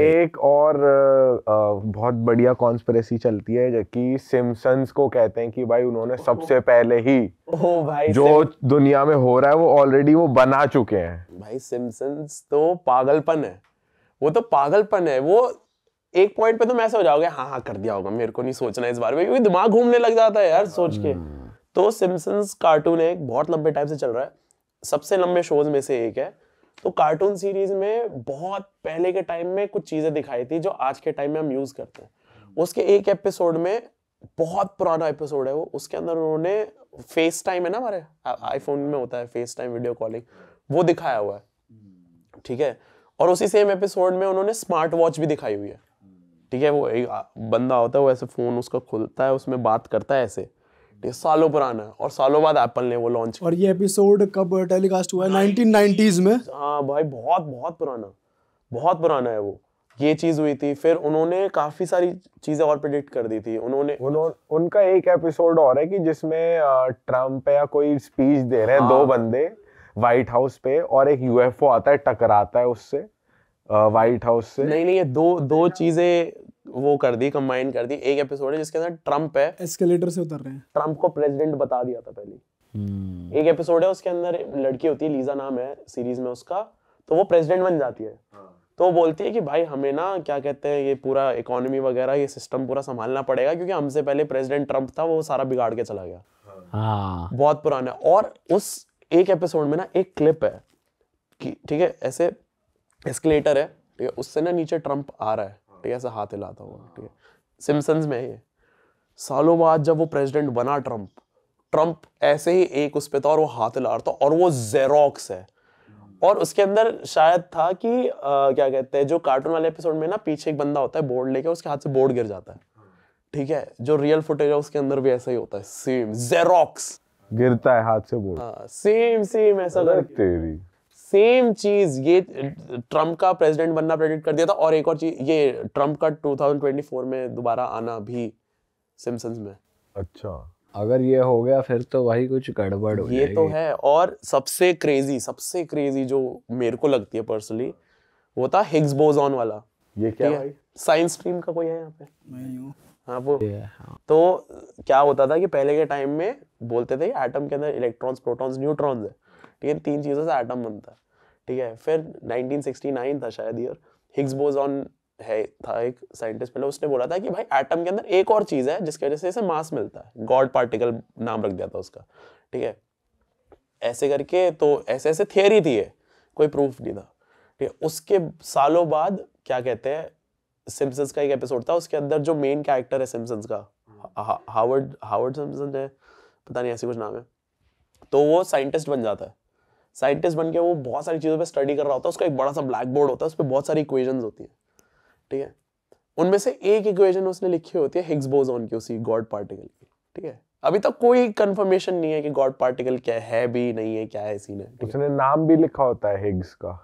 एक और बहुत बढ़िया कॉन्स्परेसी चलती है कि सिम्सन्स को कहते हैं कि भाई उन्होंने सबसे पहले ही ओ भाई जो दुनिया में हो रहा है वो ऑलरेडी वो बना चुके हैं भाई सिम्सन्स तो पागलपन है वो तो पागलपन है वो एक पॉइंट पे तो मैं हो जाओगे हाँ हाँ कर दिया होगा मेरे को नहीं सोचना इस बारे में क्योंकि दिमाग घूमने लग जाता है यार सोच के hmm. तो सिम्सन्स कार्टून एक बहुत लंबे टाइम से चल रहा है सबसे लंबे शोज में से एक है तो कार्टून सीरीज में बहुत पहले के टाइम में कुछ चीज़ें दिखाई थी जो आज के टाइम में हम यूज़ करते हैं उसके एक एपिसोड में बहुत पुराना एपिसोड है वो उसके अंदर उन्होंने फेस टाइम है ना हमारे आईफोन में होता है फेस टाइम वीडियो कॉलिंग वो दिखाया हुआ है ठीक है और उसी सेम एपिसोड में उन्होंने स्मार्ट वॉच भी दिखाई हुई है ठीक है वो एक बंदा होता है वो ऐसे फ़ोन उसका खुलता है उसमें बात करता है ऐसे ये सालों पुराना है और सालों बाद एप्पल ने वो लॉन्च और ये एपिसोड कब टेलीकास्ट हुआ है नाइनटीन में हाँ भाई बहुत बहुत पुराना बहुत पुराना है वो ये चीज हुई थी फिर उन्होंने काफी सारी चीजें और प्रिडिक्ट कर दी थी उन्होंने उन्होंने उनका एक एपिसोड और है कि जिसमें ट्रम्प या कोई स्पीच दे रहे हैं हाँ। दो बंदे व्हाइट हाउस पे और एक यूएफओ आता है टकराता है उससे व्हाइट हाउस से नहीं नहीं ये दो दो चीजें वो कर दी कंबाइन कर दी एक एपिसोड है जिसके अंदर ट्रम्प है एस्केलेटर से उतर रहे हैं ट्रम्प को प्रेसिडेंट बता दिया था पहले hmm. एक एपिसोड है उसके अंदर लड़की होती है लीजा नाम है सीरीज में उसका तो वो प्रेसिडेंट बन जाती है हाँ। तो बोलती है कि भाई हमें ना क्या कहते हैं ये पूरा इकोनॉमी वगैरह ये सिस्टम पूरा संभालना पड़ेगा क्योंकि हमसे पहले प्रेसिडेंट ट्रम्प था वो सारा बिगाड़ के चला गया हाँ।, हाँ। बहुत पुराना और उस एक एपिसोड में ना एक क्लिप है कि ठीक है ऐसे एस्केलेटर है ठीक है उससे ना नीचे ट्रम्प आ रहा है ठीक है ऐसा हाथ हिलाता हुआ ठीक है सिम्सन्स में ये सालों बाद जब वो प्रेसिडेंट बना ट्रंप ट्रंप ऐसे ही एक उस पर था और वो हाथ हिला रहा था और वो जेरोक्स है और उसके अंदर शायद था कि आ, क्या कहते हैं जो कार्टून वाले एपिसोड में ना पीछे एक बंदा होता है बोर्ड लेके उसके हाथ से बोर्ड गिर जाता है ठीक है जो रियल फुटेज है उसके अंदर भी ऐसा ही होता है सेम जेरोक्स गिरता है हाथ से बोर्ड सेम सेम ऐसा तेरी सेम चीज ये ट्रंप का प्रेसिडेंट बनना प्रेडिक्ट कर दिया था और एक और चीज ये ट्रंप का 2024 में दोबारा आना भी सिम्पसन्स में अच्छा अगर ये हो गया फिर तो वही कुछ गड़बड़ हो ये तो है और सबसे क्रेजी सबसे क्रेजी जो मेरे को लगती है पर्सनली वो था हिग्स बोजॉन वाला ये क्या है साइंस स्ट्रीम का कोई है यहाँ पे हाँ वो हाँ। तो क्या होता था कि पहले के टाइम में बोलते थे एटम के अंदर इलेक्ट्रॉन्स प्रोटॉन्स न्यूट्रॉन्स है ठीक है तीन चीज़ों से एटम बनता है ठीक है फिर 1969 था शायद ईयर हिग्स बोजॉन है था एक साइंटिस्ट मतलब उसने बोला था कि भाई एटम के अंदर एक और चीज़ है जिसकी वजह से इसे मास मिलता है गॉड पार्टिकल नाम रख दिया था उसका ठीक है ऐसे करके तो ऐसे ऐसे थियोरी थी कोई प्रूफ नहीं था ठीक है उसके सालों बाद क्या कहते हैं सिम्पसन्स का एक एपिसोड था उसके अंदर जो मेन कैरेक्टर है सिम्पसन्स का हावर्ड हावर्ड सिम्पसन है पता नहीं ऐसे कुछ नाम है तो वो साइंटिस्ट बन जाता है साइंटिस्ट बन के वो बहुत सारी चीज़ों पर स्टडी कर रहा होता है उसका एक बड़ा सा ब्लैक बोर्ड होता है उस पर बहुत सारी इक्वेजन होती है ठीक है उनमें से एक इक्वेजन उसने लिखी होती है हिग्स बोजोन की उसी गॉड पार्टिकल की ठीक है अभी तक कोई कंफर्मेशन नहीं है कि गॉड पार्टिकल क्या है भी नहीं है क्या है इसी है उसने नाम भी लिखा होता है हिग्स का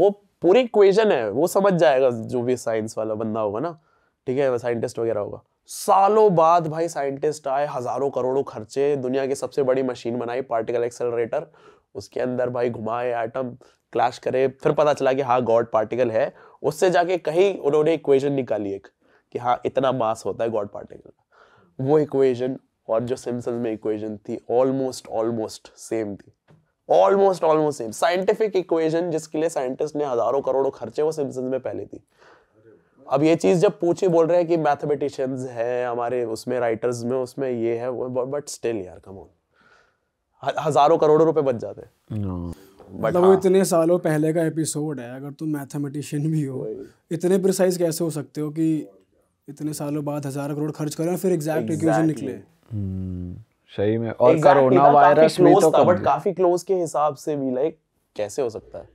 वो पूरी इक्वेजन है वो समझ जाएगा जो भी साइंस वाला बंदा होगा ना ठीक है साइंटिस्ट वगैरह होगा सालों बाद भाई साइंटिस्ट आए हजारों करोड़ों खर्चे दुनिया की सबसे बड़ी मशीन बनाई पार्टिकल एक्सेलरेटर उसके अंदर भाई घुमाए एटम क्लैश करे फिर पता चला कि हाँ गॉड पार्टिकल है उससे जाके कहीं उन्होंने इक्वेशन निकाली एक कि हाँ इतना मास होता है गॉड पार्टिकल का वो इक्वेशन और जो सिमसन में इक्वेशन थी ऑलमोस्ट ऑलमोस्ट सेम थी almost almost same scientific equation जिसके लिए साइंटिस्ट ने हजारों करोड़ों खर्चे वो सिमसन में पहले थी अब ये चीज़ जब पूछी बोल रहे हैं कि मैथमेटिशियंस हैं हमारे उसमें राइटर्स में उसमें ये है बट स्टिल यार कम ऑन हजारों करोड़ों रुपए बच जाते हाँ। मतलब हाँ। इतने सालों पहले का एपिसोड है अगर तुम मैथमेटिशियन भी हो इतने प्रिसाइज कैसे हो सकते हो कि इतने सालों बाद हजार करोड़ खर्च करें फिर एग्जैक्ट इक्वेशन निकले हम्म, सही में और मतलब कोरोना वायरस में तो बट काफी क्लोज के हिसाब से भी लाइक कैसे हो सकता है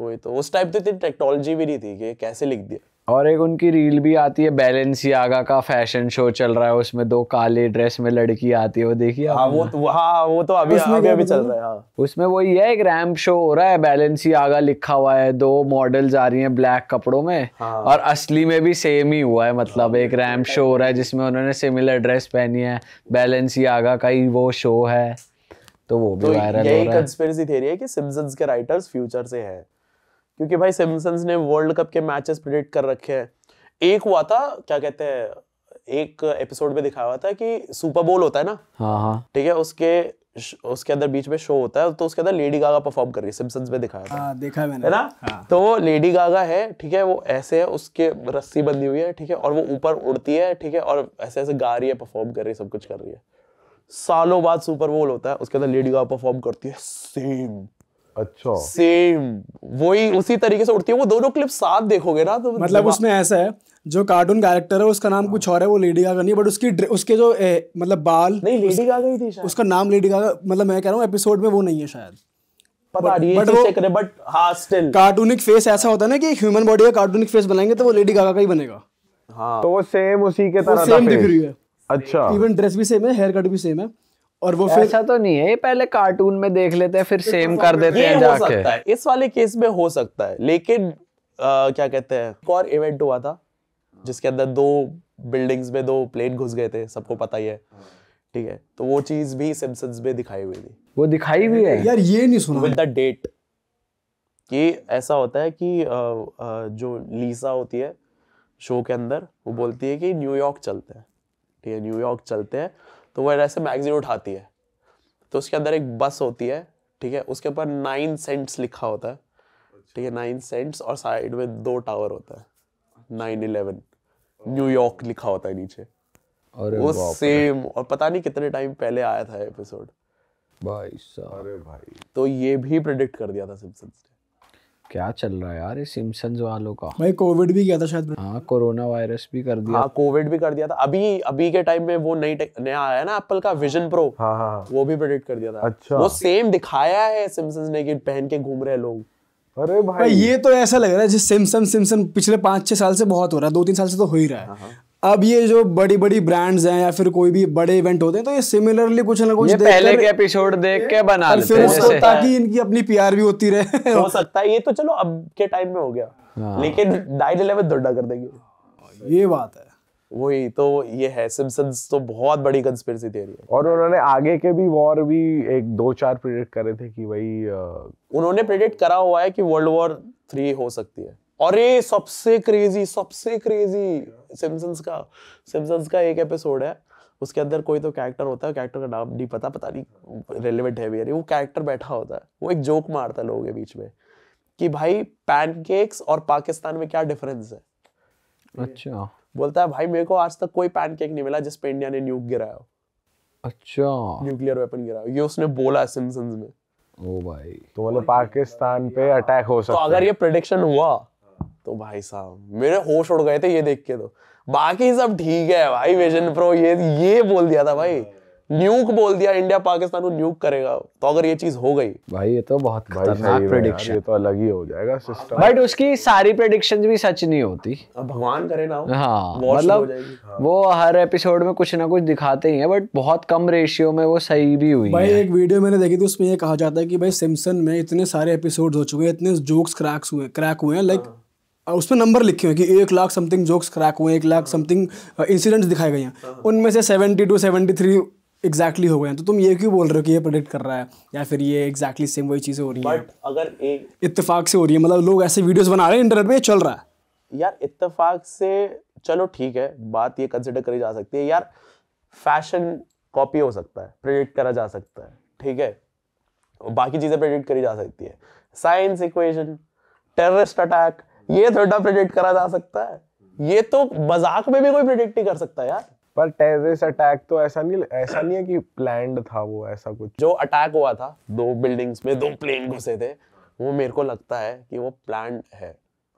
वही तो उस टाइप तो इतनी टेक्नोलॉजी भी नहीं थी कि कैसे लिख दिया और एक उनकी रील भी आती है बैलेंसियागा का फैशन शो चल रहा है उसमें दो काले ड्रेस में लड़की आती है वो देखिए हाँ वो तो हाँ वो तो अभी अभी, अभी चल रहा है हाँ। उसमें वही है एक रैम्प शो हो रहा है बैलेंसियागा लिखा हुआ है दो मॉडल आ रही हैं ब्लैक कपड़ों में हाँ। और असली में भी सेम ही हुआ है मतलब हाँ, एक रैम्प शो तो हो रहा है जिसमें उन्होंने सिमिलर ड्रेस पहनी है बैलेंसियागा का ही वो शो है तो वो भी वायरल तो हो रहा है यही कंस्पिरेसी थ्योरी है कि सिम्पसन्स के राइटर्स फ्यूचर से है क्योंकि भाई सिम्सन्स ने वर्ल्ड कप के मैचेस प्रिडिक्ट कर रखे हैं एक हुआ था क्या कहते हैं एक एपिसोड में दिखाया हुआ था कि सुपर बोल होता है ना हाँ, हाँ ठीक है उसके उसके अंदर बीच में शो होता है तो उसके अंदर लेडी गागा परफॉर्म कर रही है सिम्पसन्स में दिखाया था हाँ, देखा मैंने है ना हाँ. तो वो लेडी गागा है ठीक है वो ऐसे है उसके रस्सी बंधी हुई है ठीक है और वो ऊपर उड़ती है ठीक है और ऐसे ऐसे गा रही है परफॉर्म कर रही है सब कुछ कर रही है सालों बाद सुपर बोल होता है उसके अंदर लेडी गागा परफॉर्म करती है सेम अच्छा सेम वही उसी तरीके से उड़ती है वो दोनों क्लिप साथ देखोगे ना तो मतलब उसमें ऐसा है जो कार्टून कैरेक्टर है उसका नाम कुछ और है वो लेडी गागा नहीं बट उसकी उसके जो ए, मतलब बाल नहीं लेडी गागा ही थी शायद उसका नाम लेडी गागा मतलब मैं कह रहा हूँ एपिसोड में वो नहीं है शायद बट वो बट हाँ स्टिल कार्टूनिक फेस ऐसा होता है ना कि ह्यूमन बॉडी का कार्टूनिक फेस बनाएंगे तो वो लेडी गागा का ही बनेगा हाँ तो वो सेम उसी के तरह सेम दिख रही है अच्छा इवन ड्रेस भी सेम है हेयर कट भी सेम है और वो फिर ऐसा तो नहीं है ये पहले कार्टून में देख लेते हैं फिर तो सेम कर देते हैं जाके है। इस वाले केस में हो सकता है लेकिन आ, क्या कहते हैं एक और इवेंट हुआ था जिसके अंदर दो बिल्डिंग्स में दो प्लेन घुस गए थे सबको पता ही है ठीक है तो वो चीज भी सिम्पसन्स में दिखाई हुई थी वो दिखाई हुई है यार ये नहीं सुना विद द डेट कि ऐसा होता है कि जो लीसा होती है शो के अंदर वो बोलती है कि न्यूयॉर्क चलते हैं ठीक है न्यूयॉर्क चलते हैं तो वह ऐसे मैगजीन उठाती है तो उसके अंदर एक बस होती है ठीक है उसके ऊपर नाइन सेंट्स लिखा होता है ठीक है नाइन सेंट्स और साइड में दो टावर होता है नाइन इलेवन न्यूयॉर्क लिखा होता है नीचे अरे वो सेम और पता नहीं कितने टाइम पहले आया था एपिसोड भाई अरे भाई तो ये भी प्रिडिक्ट कर दिया था सिम्पसन्स ने क्या चल रहा है यार ये सिम्पसन्स वालों का भाई कोविड भी किया था शायद हाँ कोरोना वायरस भी कर दिया हाँ कोविड भी कर दिया था अभी अभी के टाइम में वो नई नया आया है ना एप्पल का विजन प्रो हाँ, हाँ हाँ वो भी प्रेडिक्ट कर दिया था अच्छा वो सेम दिखाया है सिम्पसन्स ने कि पहन के घूम रहे लोग अरे भाई।, भाई ये तो ऐसा लग रहा है जिस सिम्सन सिम्सन पिछले पांच छह साल से बहुत हो रहा है दो तीन साल से तो हो ही रहा है हाँ, हाँ। अब ये जो बड़ी बड़ी ब्रांड्स हैं या फिर कोई भी बड़े इवेंट होते हैं तो ये सिमिलरली कुछ ना कुछ पहले के एपिसोड देख के बना लेते हैं ताकि इनकी अपनी पीआर भी होती रहे हो सकता है ये तो चलो अब के टाइम में हो गया हाँ। लेकिन डाइड लेवल दुड्डा कर देंगे ये बात है वही तो ये है सिमसन तो बहुत बड़ी कंस्पिरेसी थ्योरी है और उन्होंने आगे के भी वॉर भी एक दो चार प्रिडिक्ट करे थे कि भाई उन्होंने प्रिडिक्ट करा हुआ है कि वर्ल्ड वॉर थ्री हो सकती है और ये सबसे क्रेजी सबसे क्रेजी सिम्पसन्स का सिम्पसन्स का एक एपिसोड है उसके अंदर कोई तो कैरेक्टर होता है कैरेक्टर का नाम नहीं पता पता नहीं रेलिवेंट है वो कैरेक्टर बैठा होता है वो एक जोक मारता है लोगों के बीच में कि भाई पैनकेक्स और पाकिस्तान में क्या डिफरेंस है अच्छा बोलता है भाई मेरे को आज तक कोई पैनकेक नहीं मिला जिसपे इंडिया ने न्यूक गिराया हो अच्छा न्यूक्लियर वेपन गिरा ये उसने बोला सिम्पसन्स में ओ भाई तो मतलब पाकिस्तान पे अटैक हो सकता है तो अगर ये प्रेडिक्शन हुआ तो भाई साहब मेरे होश उड़ गए थे ये देख के तो बाकी सब ठीक है भाई विजन प्रो ये ये बोल दिया था भाई न्यूक हाँ। बोल दिया इंडिया पाकिस्तान को न्यूक करेगा तो अगर ये चीज हो गई भाई ये तो बहुत खतरनाक प्रेडिक्शन ये तो अलग ही हो जाएगा सिस्टम बट उसकी सारी प्रेडिक्शंस भी सच नहीं होती भगवान करे ना हाँ मतलब हाँ। वो हर एपिसोड में कुछ ना कुछ दिखाते ही हैं बट बहुत कम रेशियो में वो सही भी हुई भाई है। एक वीडियो मैंने देखी थी उसमें ये कहा जाता है कि भाई सिमसन में इतने सारे एपिसोड हो चुके हैं इतने जोक्स क्रैक्स हुए क्रैक हुए हैं लाइक हाँ। उसमें नंबर लिखे हुए कि एक लाख समथिंग जोक्स क्रैक हुए एक लाख समथिंग इंसिडेंट्स दिखाए गए हैं हाँ। उनमें से seventy two seventy three exactly हो गए हैं तो तुम ये क्यों बोल रहे हो कि ये प्रोडिक्ट कर रहा है या फिर ये एग्जैक्टली सेम वही चीज़ें हो रही हैं अगर एक इतफाक से हो रही है मतलब लोग ऐसे वीडियोस बना रहे हैं इंटरनेट पे चल रहा है यार इतफाक से चलो ठीक है बात ये कंसिडर करी जा सकती है यार फैशन कॉपी हो सकता है प्रेडिक्ट करा जा सकता है ठीक है बाकी चीज़ें प्रेडिक्ट करी जा सकती है साइंस इक्वेशन टेररिस्ट अटैक ये थोड़ा प्रिडिक्ट करा जा सकता है ये तो मजाक में भी कोई प्रिडिक्ट नहीं कर सकता यार पर टेररिस्ट अटैक तो ऐसा नहीं ऐसा नहीं है कि प्लान्ड था वो ऐसा कुछ जो अटैक हुआ था दो बिल्डिंग्स में दो प्लेन घुसे थे वो मेरे को लगता है कि वो प्लान है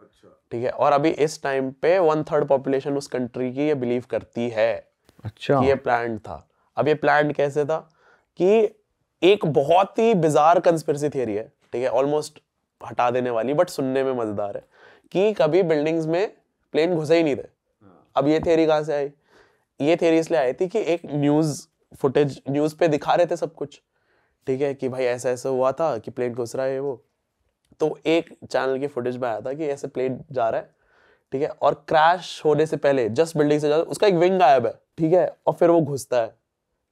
अच्छा। ठीक है और अभी इस टाइम पे वन थर्ड पॉपुलेशन उस कंट्री की ये बिलीव करती है अच्छा कि ये प्लान था अब ये प्लान कैसे था कि एक बहुत ही बिजार कंस्पिरसी थियरी है ठीक है ऑलमोस्ट हटा देने वाली बट सुनने में मजेदार है कि कभी बिल्डिंग्स में प्लेन घुसे ही नहीं थे हाँ। अब ये थेरी कहाँ से आई ये थेरी इसलिए आई थी कि एक न्यूज फुटेज न्यूज पे दिखा रहे थे सब कुछ ठीक है कि भाई ऐसा ऐसा हुआ था कि प्लेन घुस रहा है वो तो एक चैनल की फुटेज में आया था कि ऐसे प्लेन जा रहा है ठीक है और क्रैश होने से पहले जस्ट बिल्डिंग से ज्यादा उसका एक विंग गायब है ठीक है और फिर वो घुसता है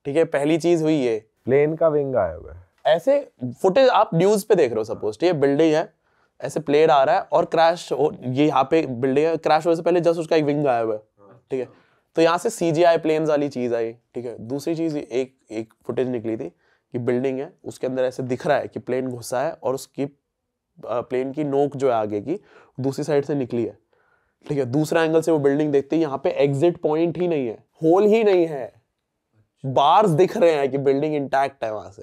ठीक है पहली चीज हुई ये प्लेन का विंग गायब है ऐसे फुटेज आप न्यूज पे देख रहे हो सपोज ठीक है बिल्डिंग है ऐसे प्लेयर आ रहा है और क्रैश ये यहाँ पे बिल्डिंग है क्रैश होने से पहले जस्ट उसका एक विंग आया हुआ है ठीक है तो यहाँ से सी जी आई प्लेन वाली चीज़ आई ठीक है दूसरी चीज़ एक एक फुटेज निकली थी कि बिल्डिंग है उसके अंदर ऐसे दिख रहा है कि प्लेन घुसा है और उसकी प्लेन की नोक जो है आगे की दूसरी साइड से निकली है ठीक है दूसरा एंगल से वो बिल्डिंग देखते हैं यहाँ पे एग्जिट पॉइंट ही नहीं है होल ही नहीं है बार्स दिख रहे हैं कि बिल्डिंग इंटैक्ट है वहां से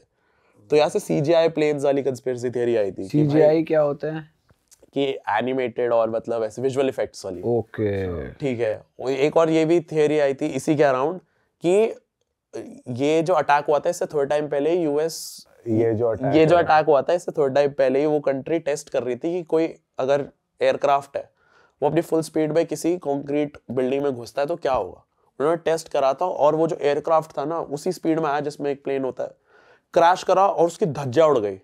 तो यहाँ से सी जी आई प्लेन वाली कंस्पेरेसी थियरी आई थी सी जी आई क्या होता है कि एनिमेटेड और मतलब ऐसे विजुअल इफेक्ट्स वाली ओके okay. ठीक है एक और ये भी थियरी आई थी इसी के अराउंड कि ये जो अटैक हुआ था इससे थोड़े टाइम पहले ही यूएस ये जो अटैक ये जो अटैक हुआ था इससे थोड़े टाइम पहले ही वो कंट्री टेस्ट कर रही थी कि कोई अगर एयरक्राफ्ट है वो अपनी फुल स्पीड में किसी कंक्रीट बिल्डिंग में घुसता है तो क्या होगा उन्होंने टेस्ट करा था और वो जो एयरक्राफ्ट था ना उसी स्पीड में आया जिसमें एक प्लेन होता है क्रैश करा और उसकी धज्जा उड़ गई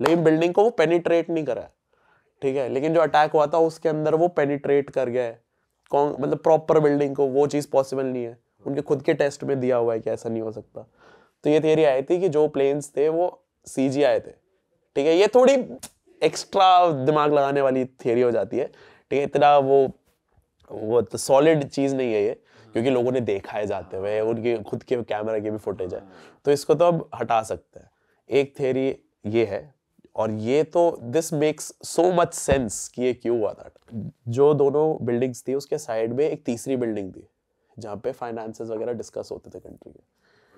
लेकिन बिल्डिंग को वो पेनिट्रेट नहीं करा ठीक है लेकिन जो अटैक हुआ था उसके अंदर वो पेनिट्रेट कर गया है कौन मतलब प्रॉपर बिल्डिंग को वो चीज़ पॉसिबल नहीं है उनके खुद के टेस्ट में दिया हुआ है कि ऐसा नहीं हो सकता तो ये थियरी आई थी कि जो प्लेन्स थे वो सी जी आए थे ठीक है ये थोड़ी एक्स्ट्रा दिमाग लगाने वाली थियरी हो जाती है ठीक है इतना वो वो तो सॉलिड चीज़ नहीं है ये क्योंकि लोगों ने देखा है जाते हुए उनके खुद के कैमरा के भी फुटेज है तो इसको तो अब हटा सकते हैं एक थेरी ये है और ये तो this makes so much sense कि ये क्यों हुआ था जो दोनों बिल्डिंग्स थी उसके साइड में एक तीसरी बिल्डिंग थी जहाँ पे फाइनेंसेस वगैरह डिस्कस होते थे कंट्री के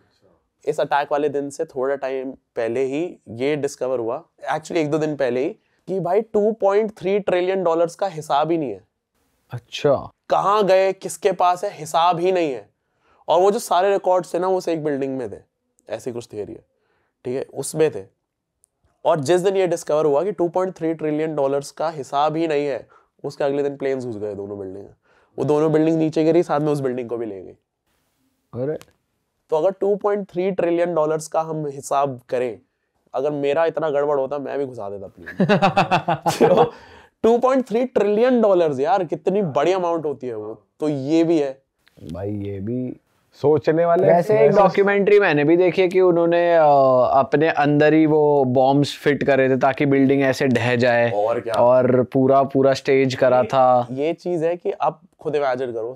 अच्छा। इस अटैक वाले दिन से थोड़ा टाइम पहले ही ये डिस्कवर हुआ एक्चुअली एक दो दिन पहले ही कि भाई 2.3 ट्रिलियन डॉलर्स का हिसाब ही नहीं है अच्छा कहाँ गए किसके पास है हिसाब ही नहीं है और वो जो सारे रिकॉर्ड्स थे ना वो एक बिल्डिंग में थे ऐसी कुछ थियरी है ठीक है उसमें थे और जिस दिन ये डिस्कवर हुआ कि 2.3 ट्रिलियन डॉलर्स का हिसाब ही नहीं है उसके अगले दिन प्लेन्स घुस गए दोनों बिल्डिंग वो दोनों बिल्डिंग नीचे गिरी साथ में उस बिल्डिंग को भी ले गई अरे तो अगर 2.3 ट्रिलियन डॉलर्स का हम हिसाब करें अगर मेरा इतना गड़बड़ होता मैं भी घुसा देता प्लेन 2.3 ट्रिलियन डॉलर्स यार कितनी बड़ी अमाउंट होती है वो तो ये भी है भाई ये भी सोचने वाले वैसे एक डॉक्यूमेंट्री मैंने भी देखी है कि उन्होंने अपने अंदर ही वो बॉम्ब्स फिट करे थे ताकि बिल्डिंग ऐसे ढह जाए और क्या और पूरा पूरा स्टेज करा ये, था ये चीज है कि आप खुद इमेजिन करो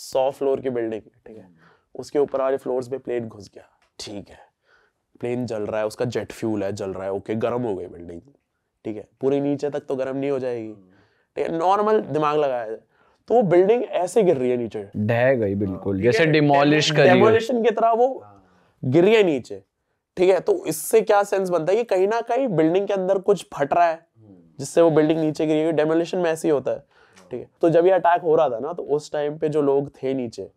सौ फ्लोर की बिल्डिंग ठीक है उसके ऊपर वाले फ्लोर में प्लेन घुस गया ठीक है प्लेन जल रहा है उसका जेट फ्यूल है जल रहा है ओके गर्म हो गई बिल्डिंग ठीक है पूरे नीचे तक तो गर्म नहीं हो जाएगी ठीक है नॉर्मल दिमाग लगाया जाए तो वो बिल्डिंग ऐसे गिर रही है नीचे ढह गई बिल्कुल जैसे डिमोलिश डिमोलिशन की तरह वो हाँ। गिर रही है नीचे ठीक है तो इससे क्या सेंस बनता है कि कहीं ना कहीं बिल्डिंग के अंदर कुछ फट रहा है हम्म। जिससे वो बिल्डिंग नीचे गिरी हुई डेमोलिशन में ऐसे ही होता है ठीक है तो जब ये अटैक हो रहा था ना तो उस टाइम पे जो लोग थे नीचे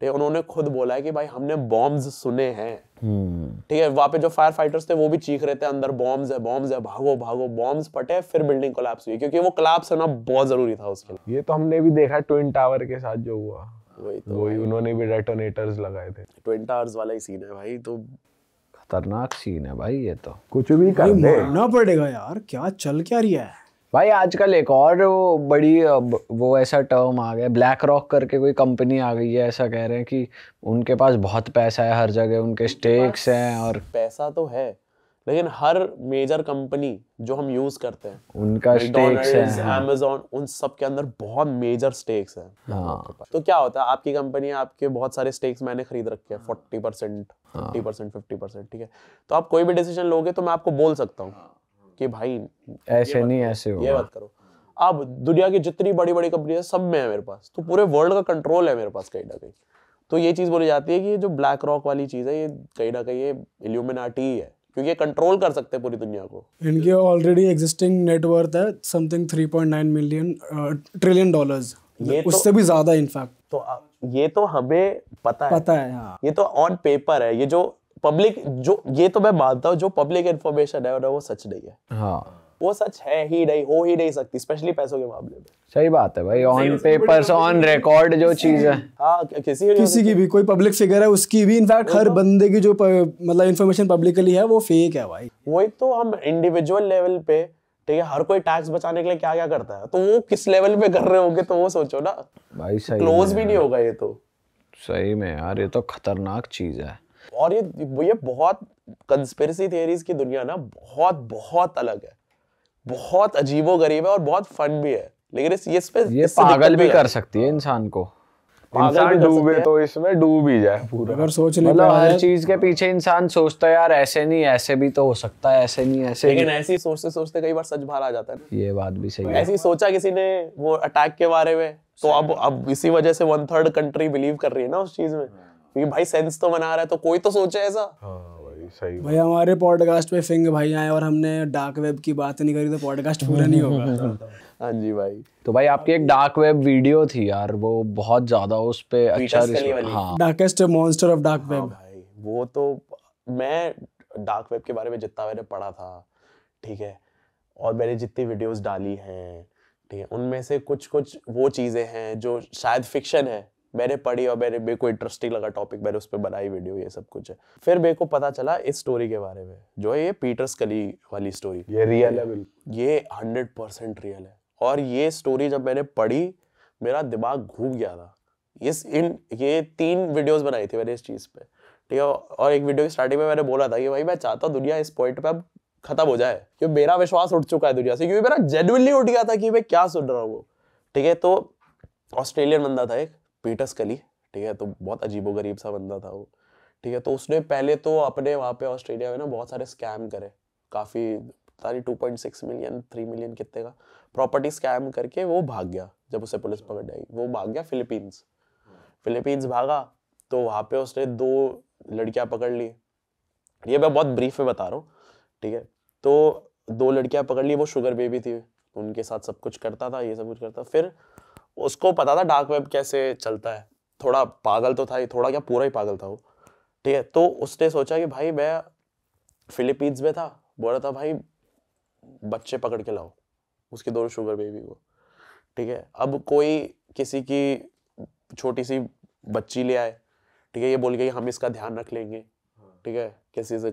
ठीक है उन्होंने खुद बोला है कि भाई हमने बॉम्ब सुने हैं हम्म। ठीक है वहां पे जो फायर फाइटर्स थे वो भी चीख रहे थे अंदर बॉम्ब्स है बॉम्ब्स है भागो भागो बॉम्ब्स पटे फिर बिल्डिंग कोलैप्स हुई क्योंकि वो कोलैप्स होना बहुत जरूरी था उसके लिए ये तो हमने भी देखा ट्विन टावर के साथ जो हुआ वही तो वही उन्होंने भी डेटोनेटर्स लगाए थे ट्विन टावर्स वाला ही सीन है भाई तो खतरनाक सीन है भाई ये तो कुछ भी कर दे पड़ेगा यार क्या चल क्या रही है भाई आजकल एक और वो बड़ी वो ऐसा टर्म आ गया ब्लैक रॉक करके कोई कंपनी आ गई है ऐसा कह रहे हैं कि उनके पास बहुत पैसा है हर जगह उनके स्टेक्स हैं और पैसा तो है लेकिन हर मेजर कंपनी जो हम यूज करते हैं उनका स्टेक्स है अमेजोन उन सब के अंदर बहुत मेजर स्टेक्स है हाँ। तो क्या होता है आपकी कंपनी आपके बहुत सारे स्टेक्स मैंने खरीद रखे हैं forty percent fifty percent fifty percent ठीक है तो आप कोई भी डिसीजन लोगे तो मैं आपको बोल सकता हूँ कि भाई ऐसे नहीं ऐसे हो ये बात करो अब दुनिया की जितनी बड़ी बड़ी कंपनियां सब में है मेरे पास तो पूरे वर्ल्ड का कंट्रोल है मेरे पास कहीं ना कहीं तो ये चीज़ बोली जाती है कि ये जो ब्लैक रॉक वाली चीज़ है ये कहीं ना कहीं ये इल्यूमिनाटी है क्योंकि ये कंट्रोल कर सकते हैं पूरी दुनिया को इनके ऑलरेडी एग्जिस्टिंग नेटवर्थ है समथिंग 3.9 मिलियन ट्रिलियन डॉलर्स ये तो- उससे तो, भी ज्यादा इनफैक्ट तो ये तो हमें पता है पता है हाँ। ये तो ऑन पेपर है ये जो पब्लिक जो ये तो मैं मानता हूँ जो पब्लिक इन्फॉर्मेशन है वो सच नहीं है हाँ वो सच है ही नहीं हो ही नहीं सकती स्पेशली पैसों के मामले में सही बात है भाई ऑन पेपर्स ऑन रिकॉर्ड जो चीज है हाँ किसी किसी की भी कोई पब्लिक फिगर है उसकी भी इनफैक्ट हर तो। बंदे की जो मतलब इन्फॉर्मेशन पब्लिकली है वो फेक है भाई वही तो हम इंडिविजुअल लेवल पे ठीक है हर कोई टैक्स बचाने के लिए क्या क्या करता है तो वो किस लेवल पे कर रहे होंगे तो वो सोचो ना भाई सही क्लोज भी नहीं होगा ये तो सही में यार ये तो खतरनाक चीज है और ये ये बहुत कंस्पेरेसी थियरीज की दुनिया ना बहुत बहुत अलग है बहुत अजीबो गरीब है और बहुत फन भी है लेकिन इस ये पे ये इस पागल भी भी कर सकती है इंसान को इंसान डूबे तो इसमें डूब ही जाए पूरा अगर सोच ले मतलब हर चीज के पीछे इंसान सोचता है यार ऐसे नहीं ऐसे भी तो हो सकता है ऐसे नहीं ऐसे लेकिन ऐसी सोचते सोचते कई बार सच बाहर आ जाता है ये बात भी सही है ऐसी सोचा किसी ने वो अटैक के बारे में तो अब अब इसी वजह से वन थर्ड कंट्री बिलीव कर रही है ना उस चीज में क्योंकि भाई सेंस तो बना रहा है तो कोई तो सोचे ऐसा हाँ, सही भाई हमारे पॉडकास्ट पे फिंग भाई आए और हमने डार्क वेब की बात नहीं करी तो पॉडकास्ट पूरा नहीं होगा हाँ जी भाई तो भाई आपकी एक डार्क वेब वीडियो थी यार वो बहुत ज्यादा उस पे अच्छा हाँ darkest monster of dark web भाई वो तो मैं डार्क वेब के बारे में जितना मैंने पढ़ा था ठीक है और मैंने जितनी वीडियोस डाली हैं ठीक है उनमें से कुछ कुछ वो चीज़ें हैं जो शायद फिक्शन है मैंने पढ़ी और मैंने मेरे को इंटरेस्टिंग लगा टॉपिक मैंने उस पर बनाई वीडियो ये सब कुछ है फिर मेरे को पता चला इस स्टोरी के बारे में जो है ये पीटर्स कली वाली स्टोरी ये रियल है ये हंड्रेड परसेंट रियल है और ये स्टोरी जब मैंने पढ़ी मेरा दिमाग घूम गया था इस इन ये तीन वीडियोस बनाई थी मैंने इस चीज़ पे ठीक है और एक वीडियो की स्टार्टिंग में मैंने बोला था कि भाई मैं चाहता हूँ दुनिया इस पॉइंट पे अब खत्म हो जाए क्योंकि मेरा विश्वास उठ चुका है दुनिया से क्योंकि मेरा जेनुअनली उठ गया था कि मैं क्या सुन रहा हूँ वो ठीक है तो ऑस्ट्रेलियन बंदा था एक पीटर्स कली ठीक है तो बहुत अजीबो गरीब सा बंदा था वो ठीक है तो उसने पहले तो अपने वहाँ पे ऑस्ट्रेलिया में ना बहुत सारे स्कैम करे काफ़ी सारी two point six million three million कितने का प्रॉपर्टी स्कैम करके वो भाग गया जब उसे पुलिस अच्छा। पकड़ आई वो भाग गया फिलीपींस फिलीपींस भागा तो वहाँ पे उसने दो लड़कियाँ पकड़ ली ये मैं बहुत ब्रीफ में बता रहा हूँ ठीक है तो दो लड़कियाँ पकड़ ली वो शुगर बेबी थी उनके साथ सब कुछ करता था ये सब कुछ करता फिर उसको पता था डार्क वेब कैसे चलता है थोड़ा पागल तो था ही थोड़ा क्या पूरा ही पागल था वो ठीक है तो उसने सोचा कि भाई मैं फिलीपींस में था बोल रहा था भाई बच्चे पकड़ के लाओ उसके दोनों शुगर बेबी को ठीक है अब कोई किसी की छोटी सी बच्ची ले आए ठीक है ये बोल के हम इसका ध्यान रख लेंगे ठीक है किसी से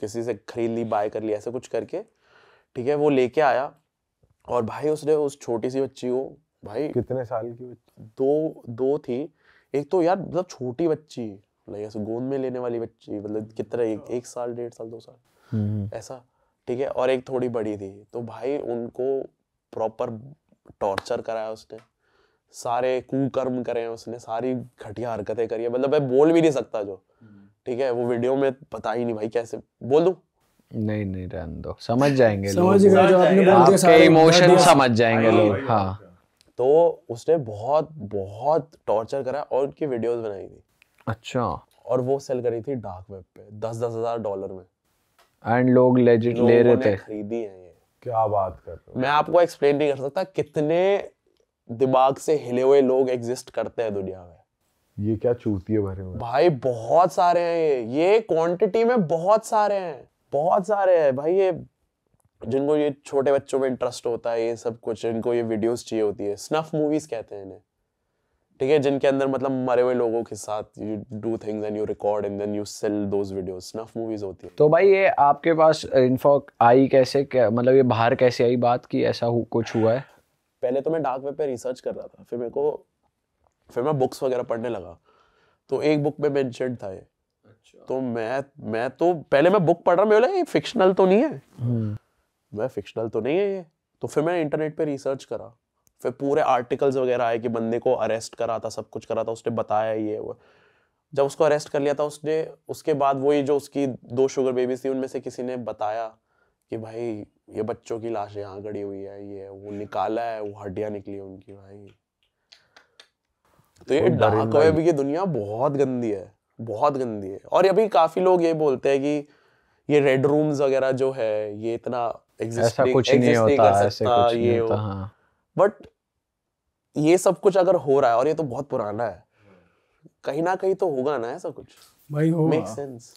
किसी से खरीद ली बाय कर ली ऐसा कुछ करके ठीक है वो लेके आया और भाई उसने उस छोटी सी बच्ची को भाई कितने साल की दो दो थी एक तो यार मतलब छोटी बच्ची मतलब ऐसे गोद में लेने वाली बच्ची मतलब कितना एक, अच्छा। एक साल डेढ़ साल दो साल हम्म। ऐसा ठीक है और एक थोड़ी बड़ी थी तो भाई उनको प्रॉपर टॉर्चर कराया उसने सारे कुकर्म करे हैं उसने सारी घटिया हरकतें करी है मतलब मैं बोल भी नहीं सकता जो हम्म। ठीक है वो वीडियो में पता ही नहीं भाई कैसे बोल दू नहीं नहीं रहने दो समझ जाएंगे समझ गए जो आपने बोल दिया सारे इमोशन समझ जाएंगे लोग हाँ तो उसने बहुत बहुत टॉर्चर करा और उनकी वीडियोस बनाई थी अच्छा और वो सेल करी थी डार्क वेब पे दस दस हजार डॉलर में एंड लोग लेजिट ले रहे थे खरीदी है ये क्या बात कर रहे हो मैं आपको एक्सप्लेन नहीं कर सकता कितने दिमाग से हिले हुए लोग एग्जिस्ट करते हैं दुनिया में ये क्या चूती है भरे में भाई बहुत सारे हैं ये ये क्वांटिटी में बहुत सारे हैं बहुत सारे हैं भाई ये जिनको ये छोटे बच्चों में इंटरेस्ट होता है ये सब कुछ इनको ये वीडियोस चाहिए होती है स्नफ मूवीज कहते हैं इन्हें ठीक है जिनके अंदर मतलब मरे हुए लोगों के साथ you do things and you record and then you sell those videos snuff movies होती है तो भाई ये आपके पास इन्फो आई कैसे क्या, मतलब ये बाहर कैसे आई बात कि ऐसा हु, कुछ हुआ है पहले तो मैं डार्क वेब पे रिसर्च कर रहा था फिर मेरे को फिर मैं बुक्स वगैरह पढ़ने लगा तो एक बुक में मेंशन था ये अच्छा। तो मैं मैं तो पहले मैं बुक पढ़ रहा हूँ ये फिक्शनल तो नहीं है हम्म। मैं फिक्शनल तो नहीं है ये तो फिर मैं इंटरनेट पे रिसर्च करा फिर पूरे आर्टिकल्स वगैरह आए कि बंदे को अरेस्ट करा था सब कुछ करा था उसने बताया ये वो जब उसको अरेस्ट कर लिया था उसने उसके बाद वही जो उसकी दो शुगर बेबीज थी उनमें से किसी ने बताया कि भाई ये बच्चों की लाश यहाँ गड़ी हुई है ये वो निकाला है वो हड्डियाँ निकली उनकी भाई तो ये डार्क वेब की दुनिया बहुत गंदी है बहुत गंदी है और अभी काफ़ी लोग ये बोलते हैं कि ये रेड रूम्स वगैरह जो है ये इतना ऐसा कुछ नहीं नहीं होता कर सकता कुछ ये नहीं होता, हाँ। बट ये सब कुछ अगर हो रहा है और ये तो बहुत पुराना है कहीं ना कहीं तो होगा ना ऐसा कुछ भाई होगा मेक सेंस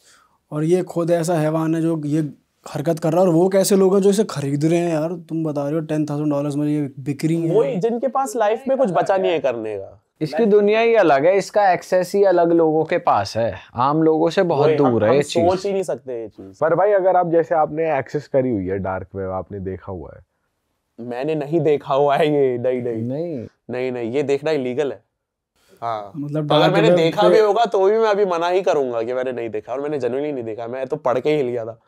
और ये खुद ऐसा हैवान है जो ये हरकत कर रहा है और वो कैसे लोग हैं जो इसे खरीद रहे हैं यार तुम बता रहे हो टेन थाउजेंड डॉलर में ये बिक्री वो जिनके पास लाइफ तो में कुछ तो बचा नहीं है करने का इसकी दुनिया ही अलग है इसका एक्सेस ही अलग लोगों के पास है आम लोगों से बहुत दूर हम, है हम सोच ही नहीं सकते ये चीज पर भाई अगर आप जैसे आपने एक्सेस करी हुई है डार्क वेब आपने देखा हुआ है मैंने नहीं देखा हुआ है ये नहीं नहीं नहीं नहीं नहीं ये देखना इलीगल है हाँ मतलब तो अगर मैंने देखा भी होगा तो भी मैं अभी मना ही करूंगा कि मैंने नहीं देखा और मैंने जनरली नहीं देखा मैं तो पढ़ के ही लिया था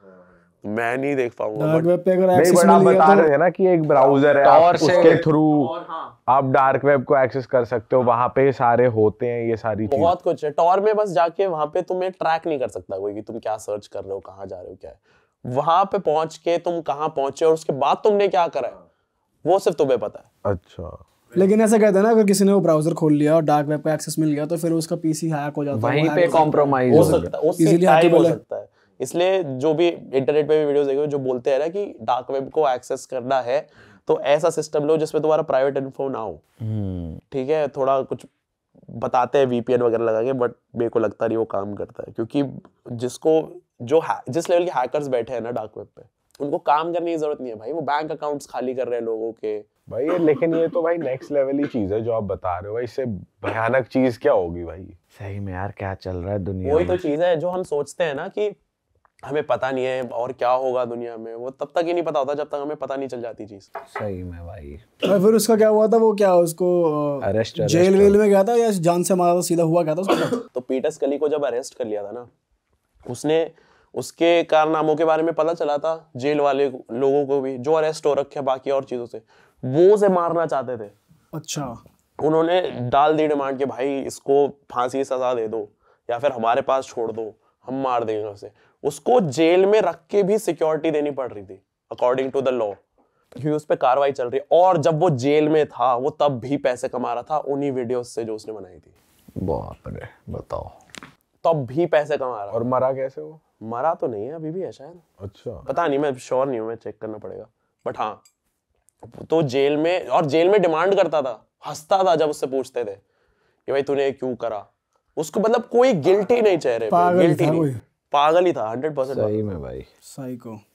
मैं नहीं देख पाऊंगा बट तो- कि एक ब्राउजर है आप उसके थ्रू हाँ। आप डार्क वेब को एक्सेस कर सकते हो वहां पे सारे होते हैं ये सारी चीज बहुत कुछ है टॉर में बस जाके वहां पे तुम्हें ट्रैक नहीं कर सकता कोई कि तुम क्या सर्च कर रहे हो कहाँ जा रहे हो क्या है वहां पे पहुंच के तुम कहाँ पहुंचे और उसके बाद तुमने क्या करा है वो सिर्फ तुम्हें पता है अच्छा लेकिन ऐसा कहते हैं ना अगर किसी ने वो ब्राउजर खोल लिया और डार्क वेब को एक्सेस मिल गया तो फिर उसका पीसी हैक हो जाता है वहीं पे कॉम्प्रोमाइज हो सकता है इजीली हैक हो सकता है इसलिए जो भी इंटरनेट पे भी वीडियोस देखे जो बोलते हैं ना कि डार्क वेब को एक्सेस करना है तो ऐसा सिस्टम लो जिसमें तुम्हारा प्राइवेट इन्फो ना हो हम्म। ठीक है थोड़ा कुछ बताते हैं वीपीएन वगैरह लगा के बट मेरे को लगता नहीं वो काम करता है क्योंकि जिसको जो है जिस लेवल के हैकर्स बैठे हैं ना डार्क वेब पे उनको काम करने की जरूरत नहीं है भाई वो बैंक अकाउंट्स खाली कर रहे हैं लोगों के भाई ये लेकिन ये तो भाई नेक्स्ट लेवल ही चीज है जो आप बता रहे हो भाई इससे भयानक चीज क्या होगी भाई सही में यार क्या चल रहा है दुनिया वही तो चीज है जो हम सोचते हैं ना कि हमें पता नहीं है और क्या होगा दुनिया में वो तब तक ही नहीं पता होता जब तक हमें पता नहीं चल जाती चीज सही में भाई और फिर उसका क्या हुआ था वो क्या उसको अरेस्ट जेल वेल में गया था या जान से मारा सीधा हुआ क्या था उसको तो पीटर्स कली को जब अरेस्ट कर लिया था ना उसने उसके कारनामों के बारे में पता चला था जेल वाले लोगों को भी जो अरेस्ट हो रखे बाकी और चीजों से वो उसे मारना चाहते थे अच्छा उन्होंने डाल दी डिमांड के भाई इसको फांसी सजा दे दो या फिर हमारे पास छोड़ दो हम मार देंगे उसे उसको जेल में रख के भी सिक्योरिटी देनी पड़ रही थी अकॉर्डिंग टू द लॉ क्योंकि उस पर कार्रवाई चल रही है और जब वो जेल में था वो तब भी पैसे कमा रहा था उन्हीं वीडियोस से जो उसने बनाई थी बाप रे बताओ तब भी पैसे कमा रहा और मरा कैसे वो मरा तो नहीं है अभी भी है शायद अच्छा पता नहीं मैं श्योर नहीं हूँ मैं चेक करना पड़ेगा बट हाँ तो जेल में और जेल में डिमांड करता था हंसता था जब उससे पूछते थे कि भाई तूने क्यों करा उसको मतलब कोई गिल्टी नहीं चेहरे गिल्टी नहीं पागल ही था हंड्रेड परसेंट सही में भाई साइको